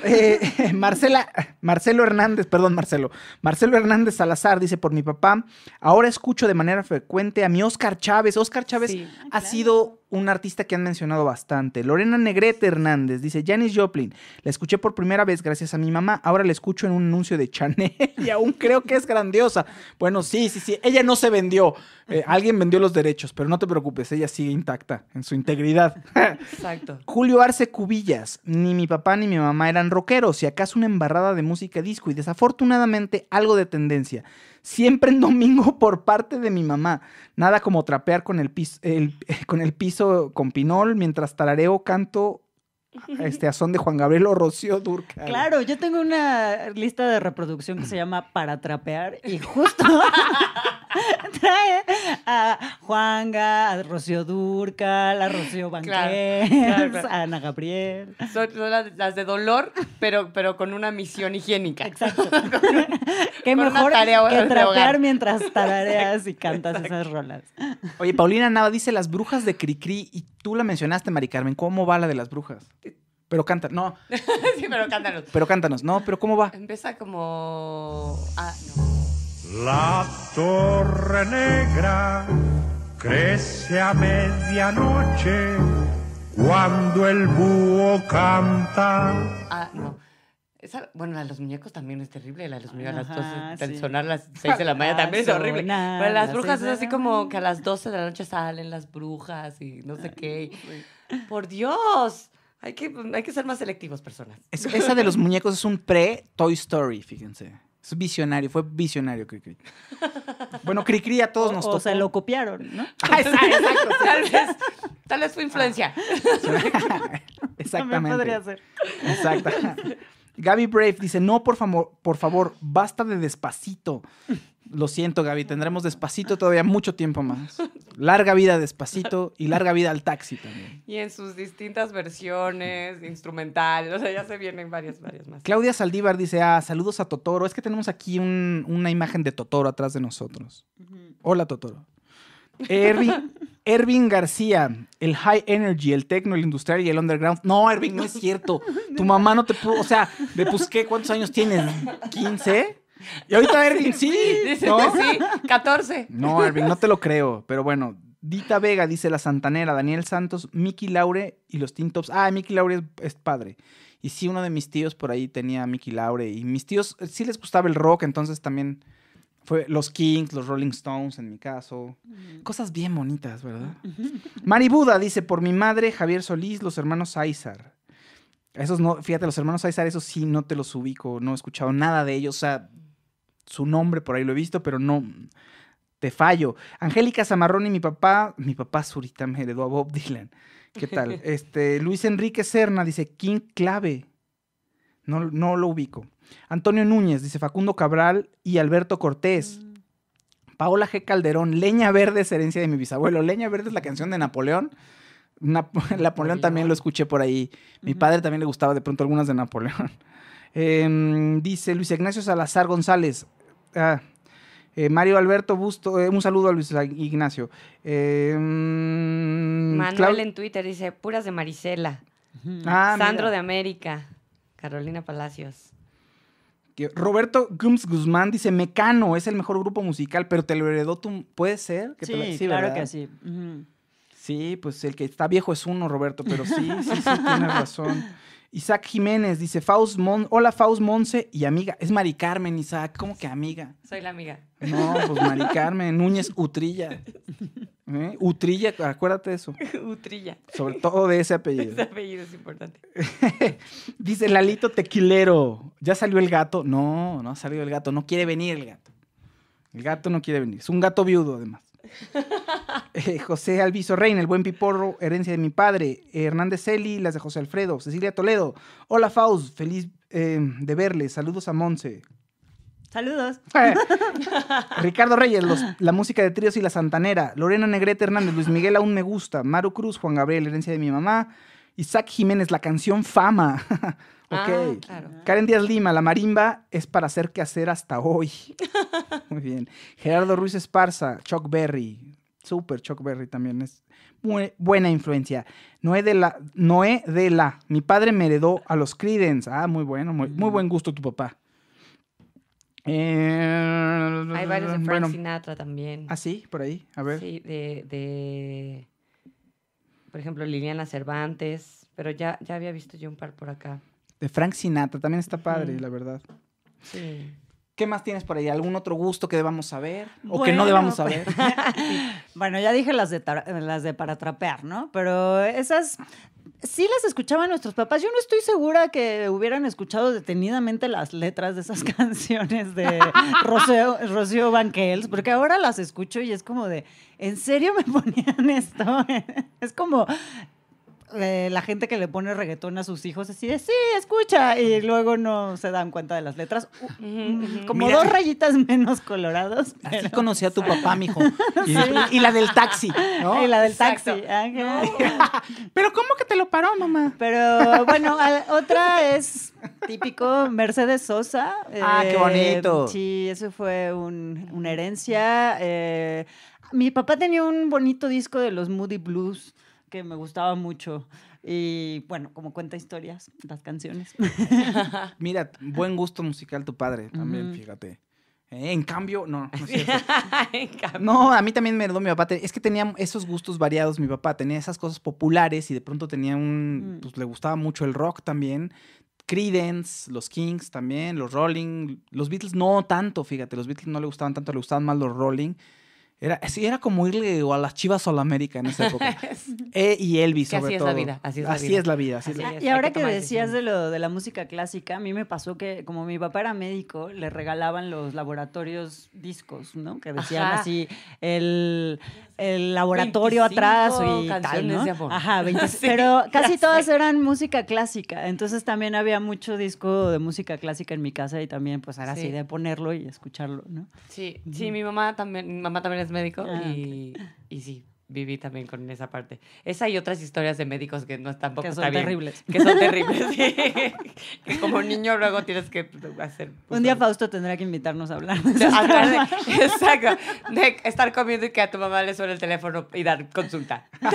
B: Eh, eh, Marcela,
C: Marcelo Hernández, perdón Marcelo, Marcelo Hernández Salazar dice, por mi papá, ahora escucho de manera frecuente a mi Oscar Chávez. Oscar Chávez ha ah, sido un artista que han mencionado bastante. Lorena Negrete Hernández dice, Janis Joplin, la escuché por primera vez gracias a mi mamá, ahora la escucho en un anuncio de Chanel [LAUGHS] y aún creo que es grandiosa. Bueno, sí, sí, sí, ella no se vendió, eh, alguien vendió los derechos, pero no te preocupes, ella sigue intacta en su integridad.
B: Exacto. [LAUGHS]
C: Julio Arce Cubillas, ni mi papá ni mi mamá eran rockeros, y acaso una embarrada de música disco y desafortunadamente algo de tendencia siempre en domingo [LAUGHS] por parte de mi mamá. Nada como trapear con el piso, [LAUGHS] con el piso con pinol mientras talareo, canto este, a son de Juan Gabriel o Rocío Durca.
A: Claro, yo tengo una lista de reproducción que se llama Para Trapear y justo [LAUGHS] trae a Juanga, a Rocío Durca, a Rocío Banqués, a Ana Gabriel.
B: Son, las, de dolor, pero, pero con una misión higiénica. Exacto. [LAUGHS] [LAUGHS]
A: Qué mejor que trapear mientras tareas
C: y cantas esas rolas. Oye, Paulina Nava dice las brujas de Cricri y tú la mencionaste, Mari Carmen. ¿Cómo va la de las brujas? Pero cántanos. No.
B: [LAUGHS] sí, pero cántanos.
C: Pero cántanos. No, pero ¿cómo va?
B: Empieza como. Ah,
C: no. La torre
B: negra crece a medianoche cuando el búho canta. Ah, no. bueno, la de los muñecos también es terrible. La de los muñecos a las 12, sonar las 6 de la mañana [LAUGHS] también es horrible. Pero las brujas es así como que a las 12 de la noche salen las brujas y no sé qué. Por Dios. Pues, hay que, ser más selectivos, personas. esa de los
C: muñecos es un pre-Toy Story, fíjense. Es visionario, fue visionario Cricri. Bueno, Cricri a todos nos tocó. O sea, lo copiaron, ¿no? [LAUGHS] Ah,
B: exacto, [LAUGHS] Tal vez, tal fue influencia.
C: [LAUGHS] Exactamente. También podría ser. Exacto. Gaby Brave dice, no, por favor, por favor, basta de despacito. Lo siento, Gaby, tendremos despacito todavía mucho tiempo más. Larga vida despacito y larga vida al taxi también.
B: Y en sus distintas versiones, instrumentales, o sea, ya se vienen varias, varias más.
C: Claudia Saldívar dice, ah, saludos a Totoro. Es que tenemos aquí una imagen de Totoro atrás de nosotros. Hola, Totoro. Ervin, García, el high energy, el techno, el industrial y el underground. No, Ervin, no es cierto. Tu mamá no te pudo. O sea, de pues, ¿qué? ¿Cuántos años tienes? ¿15?
B: Y ahorita Erwin, [LAUGHS] sí. ¿no? Pues sí,
C: 14. No, Ervin no te lo creo. Pero bueno, Dita Vega dice la Santanera, Daniel Santos, Mickey Laure y los Tintops. Ah, Mickey Laure es, padre. Y sí, uno de mis tíos por ahí tenía a Mickey Laure. Y mis tíos eh, sí les gustaba el rock, entonces también fue los Kings, los Rolling Stones en mi caso. Cosas bien bonitas, ¿verdad? Maribuda Mari Buda dice, por mi madre, Javier Solís, los hermanos Aizar. Esos no, fíjate, los hermanos Aizar, esos sí no te los ubico, no he escuchado nada de ellos. O sea, su nombre, por ahí lo he visto, pero no, te fallo. Angélica Zamarrón y mi papá, mi papá Zurita me heredó a Bob Dylan. ¿Qué tal? [LAUGHS] Este, Luis Enrique Serna dice, King Clave. No, no lo ubico. Antonio Núñez dice Facundo Cabral y Alberto Cortés. Mm. Paola G. Calderón, Leña Verde es herencia de mi bisabuelo. Leña Verde es la canción de Napoleón. [LAUGHS] Napoleón también lo escuché por ahí. Mi padre también le gustaba de pronto algunas de Napoleón. Em, dice Luis Ignacio Salazar González. Ah, eh, Mario Alberto Busto, eh, un saludo a Luis Ignacio. Em, Manuel en
B: Twitter dice, puras de Marisela. Ah, Sandro de América. Carolina Palacios.
C: Roberto Gums Guzmán dice, Mecano es el mejor grupo musical, pero te lo heredó tú. ¿Puede ser? Que sí, te lo... sí, claro que sí. Sí, pues el que está viejo es uno, Roberto, pero sí, sí, sí, [LAUGHS] tienes razón. Isaac Jiménez dice, Faust hola Faust Monse y amiga. Es Mari Carmen, Isaac. ¿Cómo que amiga?
B: Soy la amiga. No, pues Mari
C: Carmen, Núñez Utrilla. ¿Eh? Utrilla, acuérdate de eso. [LAUGHS] Utrilla. Sobre todo de ese apellido. Ese
B: apellido es importante.
C: [LAUGHS] dice Lalito Tequilero, ¿ya salió el gato? No, no ha salido el gato, no quiere venir el gato. El gato no quiere venir. Es un gato viudo, además. [LAUGHS] Eh, José Alviso Reina, El Buen Piporro, Herencia de mi Padre, eh, Hernández Eli, las de José Alfredo, Cecilia Toledo, Hola Faust, feliz eh, de verles, saludos a Monse. Saludos. [LAUGHS] Ricardo Reyes, la música de Tríos y la Santanera, Lorena Negrete Hernández, Luis Miguel aún me gusta, Maru Cruz, Juan Gabriel, Herencia de mi Mamá, Isaac Jiménez, la canción Fama. [LAUGHS] Ah, Karen Díaz Lima, la marimba es para hacer que hacer hasta hoy. [LAUGHS] Muy bien. Gerardo Ruiz Esparza, Chuck Berry. Super Chuck Berry también es muy buena influencia. Noé de la, Noé de la, mi padre me heredó a los Creedence. Ah, muy bueno, muy, mm. buen gusto tu papá. Eh, Hay varios de Frank
B: Sinatra también. Ah, sí, por ahí, a ver. Sí, de, por ejemplo, Liliana Cervantes, pero ya, ya había visto yo un par por acá
C: de Frank Sinatra. También está padre, la verdad.
A: Sí. ¿Qué más tienes por ahí? ¿Algún otro gusto que debamos saber o que no debamos saber? [LAUGHS] bueno, ya dije las de, las de para trapear, ¿no? Pero esas sí las escuchaban nuestros papás. Yo no estoy segura que hubieran escuchado detenidamente las letras de esas [LAUGHS] canciones de Rocío, Rocío Banquels, porque ahora las escucho y es como de, ¿en serio me ponían esto? [LAUGHS] es como eh, la gente que le pone reggaetón a sus hijos así de, sí, escucha, y luego no se dan cuenta de las letras. Mm, como dos rayitas menos colorados. Así conocí a tu papá, mijo. [LAUGHS] Y, y la del taxi, Y la del taxi. Ah, [LAUGHS] pero ¿cómo que te lo paró, mamá? Pero bueno, otra es típico Mercedes Sosa. Ah, qué eh, bonito. Sí, eso fue un, una herencia. Eh, mi papá tenía un bonito disco de los Moody Blues que me gustaba mucho. Y bueno, como cuenta historias, las canciones. [LAUGHS] Mira, buen
C: gusto musical tu padre también, fíjate. ¿Eh? en cambio, no, no es cierto.
A: [LAUGHS]
C: no, a mí también me heredó mi papá. Es que tenía esos gustos variados mi papá. Tenía esas cosas populares y de pronto tenía un... Mm. Pues le gustaba mucho el rock también. Creedence, los Kings también, los Rolling. Los Beatles no tanto, fíjate. Los Beatles no le gustaban tanto, le gustaban más los Rolling. Era, era como irle a las chivas o a la América en esa época. [LAUGHS] E y Elvis, sobre así todo. Es la
A: vida, así es la vida. así es la... vida Y ahora que, decías de lo de la música clásica, a mí me pasó que, como mi papá era médico, le regalaban los laboratorios discos, ¿no? Que decían así, el, el laboratorio atrás y tal, ¿no? Ajá, [LAUGHS] pero casi todas eran música clásica. Entonces también había mucho disco de música clásica en mi casa y también, pues, era sí. así de ponerlo y escucharlo, ¿no? Sí,
B: sí, mi mamá también, mi mamá también es médico ah, y, y sí, viví también con esa parte. Esa y otras historias de médicos que no están... tampoco que son terribles. que son terribles, [LAUGHS] sí. como niño luego tienes que hacer... Un
A: día Fausto tendrá que invitarnos a hablar. [LAUGHS] exacto. De estar
B: comiendo y que a tu mamá le suene el teléfono y dar consulta.
A: [LAUGHS]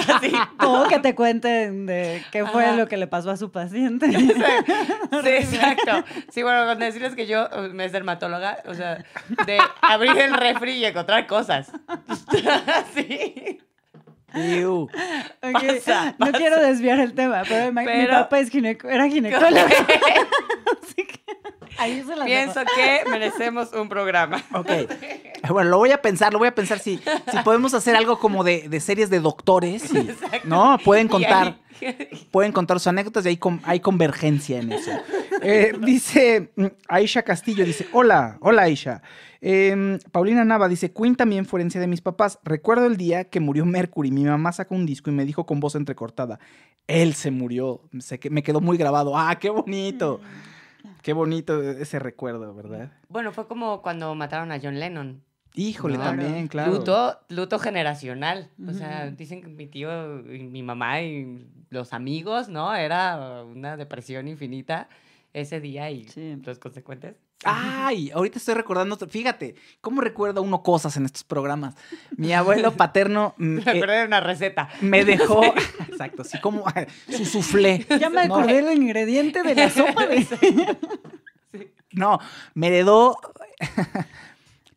A: O que te cuenten de qué fue lo que le pasó a su paciente. Sí,
B: exacto. Sí, bueno, decirles que yo uh, me es dermatóloga, o sea, de abrir el refri y encontrar cosas. Sí.
A: No quiero desviar el tema, pero, mi, papá era ginecólogo. [LAUGHS] Así que
B: Pienso que merecemos un programa.
A: Bueno, lo voy a pensar, lo voy a pensar si,
C: podemos hacer algo como de, series de doctores. ¿No? Pueden contar [LAUGHS] Pueden contar sus anécdotas y hay, hay convergencia en eso. Eh, dice mm, Aisha Castillo, dice, hola, hola Aisha. Em, Paulina Nava dice, Queen también fue de mis papás. Recuerdo el día que murió Mercury, mi mamá sacó un disco y me dijo con voz entrecortada, él se murió, se, me quedó muy grabado. Ah, qué bonito. Mm, qué bonito ese recuerdo, ¿verdad?
B: Bueno, fue como cuando mataron a John Lennon. Híjole, también, claro. Luto, luto generacional. O sea, dicen que mi tío y mi mamá y los amigos, ¿no? Era una depresión infinita ese día y sí. los consecuentes.
C: Ay, ahorita estoy recordando, fíjate, ¿cómo recuerda uno cosas en estos programas? Mi abuelo paterno... [LAUGHS] Mm,
B: me eh, una receta. Me dejó...
C: [LAUGHS] exacto, así como ah, su suflé. Ya me acordé el
A: ingrediente de la sopa de... [LAUGHS]
C: No, me heredó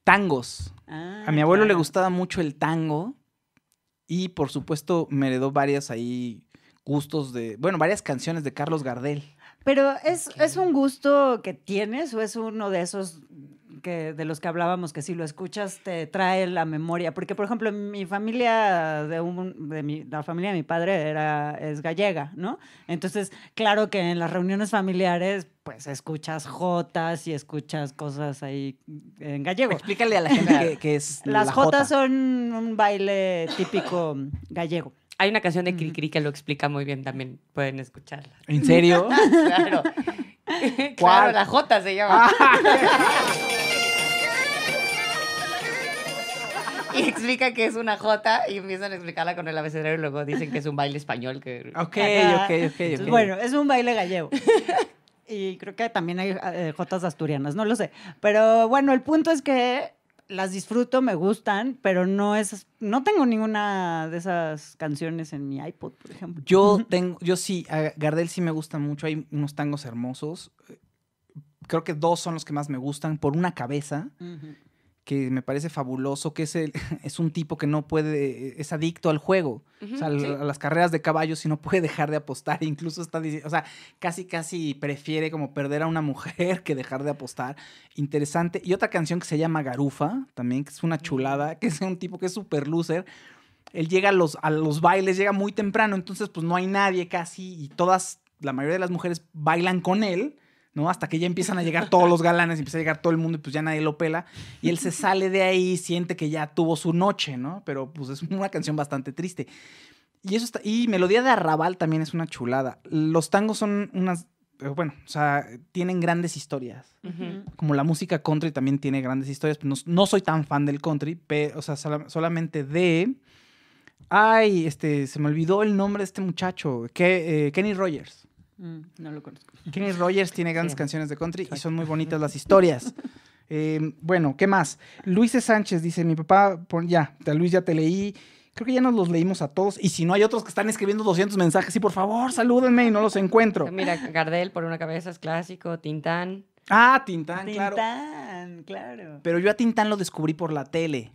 C: tangos. Ah, a mi abuelo le gustaba mucho el tango y por supuesto me heredó varias ahí gustos de, bueno, varias canciones de Carlos Gardel.
A: Pero es, es un gusto que tienes o es uno de esos que de los que hablábamos, que si lo escuchas te trae la memoria. Porque, por ejemplo, mi familia, de, un, de mi, la familia de mi padre era, es gallega, ¿no? Entonces, claro que en las reuniones familiares, pues escuchas jotas y escuchas cosas ahí en gallego. Explícale a la gente que, es Las jotas son un baile típico
B: gallego. Hay una canción de Cricri que lo explica muy bien también. Pueden escucharla. ¿En serio? [LAUGHS] claro. claro, la Jota se llama. [LAUGHS] [LAUGHS] y explica que es una jota y empiezan a explicarla con el abecedario y luego dicen que es un baile español. Que... Ok, ok, ok. bueno, es
A: un baile gallego. [LAUGHS] y creo que también hay eh, jotas asturianas, no lo sé. Pero bueno, el punto es que las disfruto, me gustan, pero no es no tengo ninguna de esas canciones en mi iPod, por ejemplo. Yo tengo
C: yo sí, a Gardel sí me gusta mucho, hay unos tangos hermosos. Creo que dos son los que más me gustan por una cabeza que me parece fabuloso, que es, [LAUGHS] es un tipo que no puede, eh, es adicto al juego, a las carreras de caballos y no puede dejar de apostar, [LAUGHS] incluso está diciendo, o sea, casi, casi prefiere como perder a una mujer [LAUGHS] que dejar de apostar. Interesante. Y otra canción que se llama Garufa, también, que es una chulada, que es un tipo que es super loser él llega a los, a los bailes, llega muy temprano, entonces pues no hay nadie casi y todas, la mayoría de las mujeres bailan con él ¿no? Hasta que ya empiezan a llegar todos los galanes, empieza a llegar todo el mundo y pues ya nadie lo pela. Y él se sale de ahí, siente que ya tuvo su noche, ¿no? Pero pues es una canción bastante triste. Y eso está, y Melodía de Arrabal también es una chulada. Los tangos son unas, eh, bueno, o sea, tienen grandes historias. Como la música country también tiene grandes historias. No, no soy tan fan del country, pero, o sea, solamente de... Ay, este, se me olvidó el nombre de este muchacho, que, eh, Kenny Rogers.
A: Mm, no lo conozco.
C: Kenny Rogers tiene grandes canciones de country y son muy bonitas las historias. [LAUGHS] Eh, bueno, ¿qué más? Luis Sánchez dice, mi papá, ya, Luis ya te leí. Creo que ya nos los leímos a todos. Y si no, hay otros que están escribiendo 200 mensajes. Y por favor, salúdenme y no los encuentro. Mira,
B: Gardel por una cabeza es clásico, Tintán. Ah,
C: Tintán,
A: claro. Tintán, claro.
C: Pero yo a Tintán lo descubrí por la tele.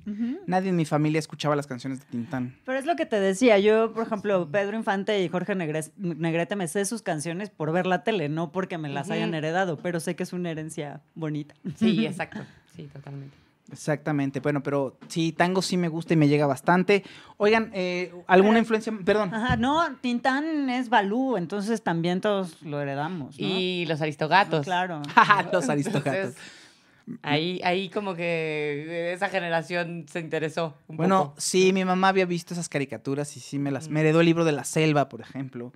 C: Nadie en mi familia escuchaba las canciones de Tintán.
A: Pero es lo que te decía. Yo, por ejemplo, Pedro Infante y Jorge Negrete me sé sus canciones por ver la tele, no porque me las hayan heredado, pero sé que es una herencia bonita. Sí, [LAUGHS] exacto.
B: Sí, totalmente.
C: Exactamente, bueno, pero sí, tango sí me gusta y me llega bastante. Oigan, eh, ¿alguna influencia? Perdón.
A: Ajá, no, Tintán es Balú, entonces también todos lo heredamos. Y los aristogatos. Ah, claro. [LAUGHS] Ah, los aristogatos.
B: ahí, ahí como que esa generación se interesó. Un bueno,
C: sí, mi mamá había visto esas caricaturas y sí me las... Me heredó el libro de la selva, por ejemplo.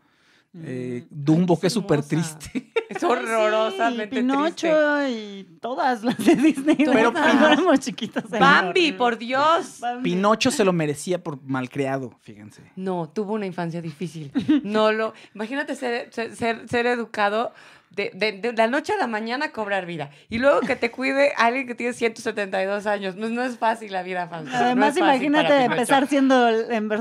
C: Eh, mm. Dumbo, que es súper triste.
A: [LAUGHS] Es horrorosamente triste. Pinocho y todas las de Disney. Pero éramos chiquitos. Bambi, por Dios. Pinocho
C: se lo merecía por malcriado, fíjense. No, tuvo una infancia difícil.
B: No lo. Imagínate ser, ser, ser educado de, de, la noche a la mañana cobrar vida. Y luego que te cuide alguien que tiene 172 años. No, no es fácil la vida, Además, imagínate empezar
A: siendo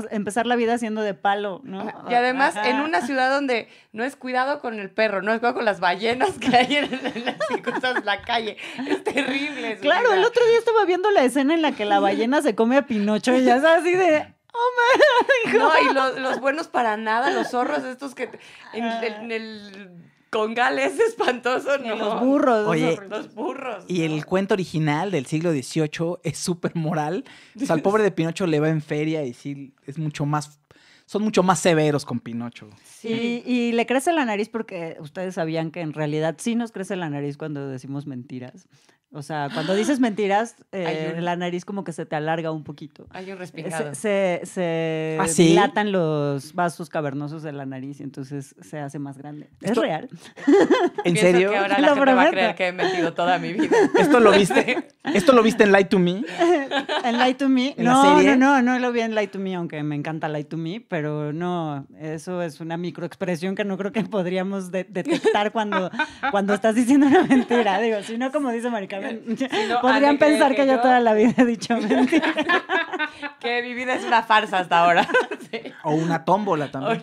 A: empezar la vida siendo de palo, ¿no? Y además en una ciudad
B: donde no es cuidado con el perro, no es cuidado con las ballenas que hay en, las cosas, la calle. Es terrible. Claro, el
A: otro día estaba viendo la escena en la que la ballena se come a Pinocho y ya es así de
B: Oh No, y los, buenos para nada, los zorros estos que en el con Gales [LAUGHS] espantoso, no. los burros, los
A: burros.
C: Y el cuento original del siglo XVIII es súper moral. O sea, al pobre de Pinocho le va en feria y sí, es mucho más. Son mucho más severos con Pinocho.
A: Sí, y le crece la nariz porque ustedes sabían que en realidad sí nos crece la nariz cuando decimos mentiras. O sea, cuando dices mentiras, [GASPS] eh, la nariz como que se te alarga un poquito. Hay un eh, respingado. Se, se, ¿Ah, dilatan los vasos cavernosos de la nariz y entonces se hace más grande. ¿Es real? [LAUGHS] [LAUGHS] ¿En serio? Que ahora [LAUGHS] la gente va a creer que he mentido
C: toda mi vida. ¿Esto lo viste, ¿Esto lo viste en Light to Me?
A: ¿En Light to Me? no, no, no, no lo vi en Light to Me, aunque me encanta Light to Me, pero no, eso es una microexpresión que no creo que podríamos detectar cuando, cuando estás diciendo una mentira. Digo, si no, como dice Maricar [LAUGHS] Podrían pensar que, yo, toda la vida he dicho [LAUGHS]
B: [LAUGHS] que mi vida es una farsa hasta ahora.
A: O una tómbola también.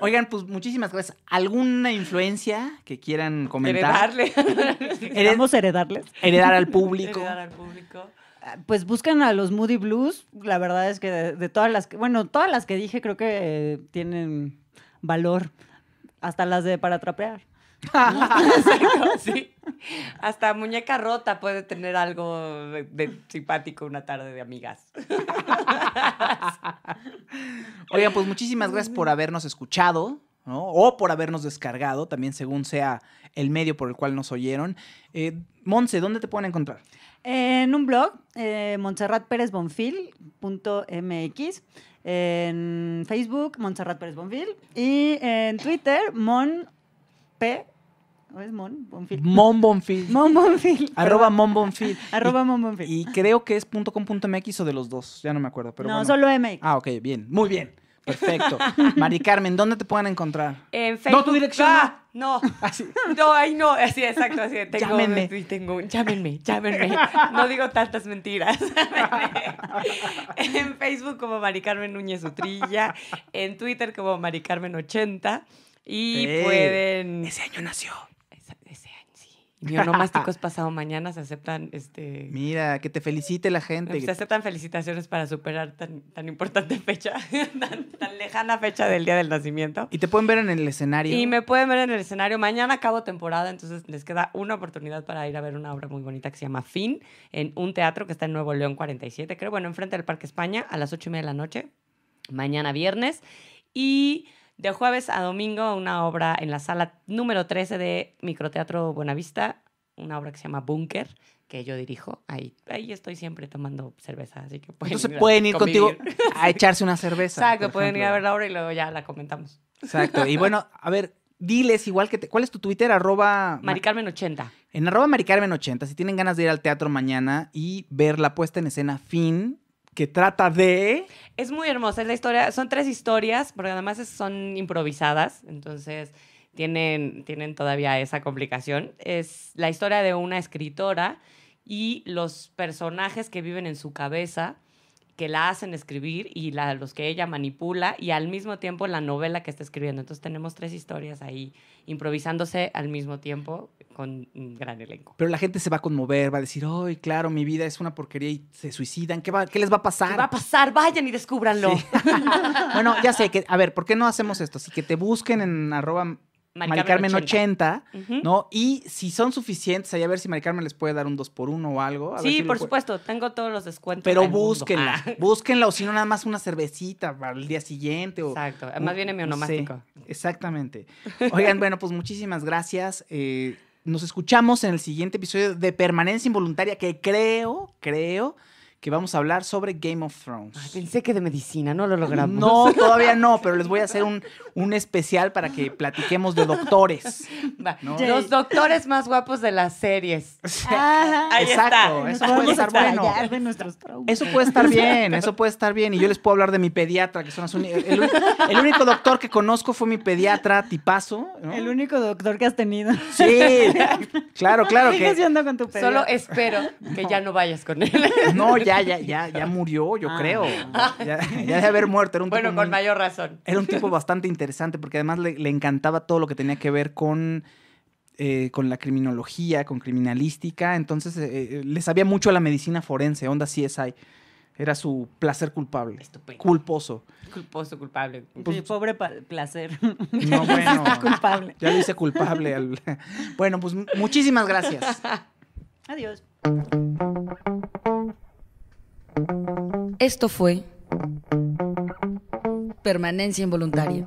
C: Oigan, pues muchísimas gracias. ¿Alguna influencia que quieran comentar? Heredarle.
A: ¿Queremos heredarles? Heredar al público. público ah, pues buscan a los Moody Blues. La verdad es que de, todas las que, bueno, todas las que dije creo que eh, tienen valor. Hasta las de para trapear. [LAUGHS]
B: sí. Hasta muñeca rota puede tener algo de, simpático una tarde de amigas. [LAUGHS] oigan pues muchísimas gracias por
C: habernos escuchado. O por habernos descargado, también según sea el medio por el cual nos
A: oyeron. Eh, Monse, ¿dónde te pueden encontrar? En un blog, eh, en Facebook, Montserrat y en Twitter, mon P ¿O es Mon Bonfil?
C: Mon Bonfil. [LAUGHS] [LAUGHS] arroba Mon Bonfil. [LAUGHS] arroba Mon Bonfil. Y, creo que es .com.mx o de los dos, ya no me acuerdo. Pero no, solo MX. Ah, ok, bien, muy bien. Perfecto. Mari Carmen, ¿dónde te pueden encontrar?
B: En Facebook. No, tu dirección. no. Ah, no, ahí no. Así, exacto. Así, tengo, llámenme. llámenme, llámenme. No digo tantas mentiras. en Facebook como Mari Carmen Núñez Utrilla. En Twitter como Mari Carmen 80 y pueden. Ese año nació. ese
C: año, sí.
B: es [LAUGHS] pasado mañana se aceptan. este
C: Mira, que te felicite la gente. Pues, se aceptan
B: felicitaciones para superar tan, importante fecha, [LAUGHS] tan, tan, lejana fecha del día del
C: nacimiento. Y te pueden ver en el escenario. Y
B: me pueden ver en el escenario. Mañana acabo temporada, entonces les queda una oportunidad para ir a ver una obra muy bonita que se llama Fin, en un teatro que está en Nuevo León 47, creo. Bueno, enfrente del Parque España, a las 8 y media de la noche, mañana viernes. Y de jueves a domingo una obra en la sala número 13 de Microteatro Buenavista, una obra que se llama Búnker, que yo dirijo. Ahí, ahí estoy siempre tomando cerveza, así que pueden ir contigo [LAUGHS] a echarse una cerveza. Exacto, pueden ir a ver la obra y luego ya la comentamos. Exacto, y bueno, a ver, diles igual que te, ¿cuál es tu Twitter? Arroba... Maricarmen80.
C: En arroba Maricarmen80, si tienen ganas de ir al teatro mañana y ver la puesta en escena fin que trata de...
B: Es muy hermosa, es la historia, son tres historias, porque además son improvisadas, entonces tienen, tienen todavía esa complicación. Es la historia de una escritora y los personajes que viven en su cabeza, que la hacen escribir y la, los que ella manipula y al mismo tiempo la novela que está escribiendo. Entonces tenemos tres historias ahí improvisándose al mismo tiempo con un gran elenco.
C: Pero la gente se va a conmover, va a decir, ¡ay, claro, mi vida es una porquería y se suicidan! ¿Qué,
B: va, qué les va a pasar? va a pasar? Vayan y descúbranlo. [LAUGHS]
A: bueno, ya
C: sé que, a ver, ¿por qué no hacemos esto? Así que te busquen en arroba
B: Maricarmen
C: 80, 80 ¿no? Y si son suficientes, ahí a ver si Maricarmen les puede dar un 2 por 1 o algo. sí, por
B: supuesto, tengo todos los descuentos. Pero búsquenla, ah.
C: [LAUGHS] búsquenla, o si no, nada más una cervecita para el día siguiente. Exacto, además viene mi onomástico. Exactamente. Oigan, bueno, pues muchísimas gracias. Eh, nos escuchamos en el siguiente episodio de Permanencia Involuntaria, que creo, creo que vamos a hablar sobre Game of Thrones. pensé que de medicina, no lo logramos. No, [LAUGHS] todavía no, pero les voy a hacer un, especial para que platiquemos de doctores.
B: Los doctores más guapos de las series. [LAUGHS] Exacto,
A: eso puede estar bueno. Eso puede estar bien, eso
C: puede estar bien. Y yo les puedo hablar de mi pediatra, que son las únicas el, único doctor que conozco fue mi pediatra, tipazo. ¿no?
A: El único doctor que has tenido. Sí, [LAUGHS] claro, claro. Solo espero que ya no vayas con él. No, ya, ya,
C: ya, murió, yo ah. creo. [LAUGHS]
B: Ya, debe de haber
C: muerto. Era un bueno, con mayor razón. Era un tipo [LAUGHS] bastante interesante porque además le, encantaba todo lo que tenía que ver con... Eh, con la criminología, con criminalística, entonces eh, eh, le sabía mucho a la medicina forense, onda CSI. Era su placer culpable. Estupendo. Culposo.
A: Culposo, culpable. Pues, pobre placer. [LAUGHS]
C: No, bueno.
A: culpable. Ya dice culpable.
C: Bueno, pues muchísimas
B: gracias. Adiós. Esto fue Permanencia Involuntaria.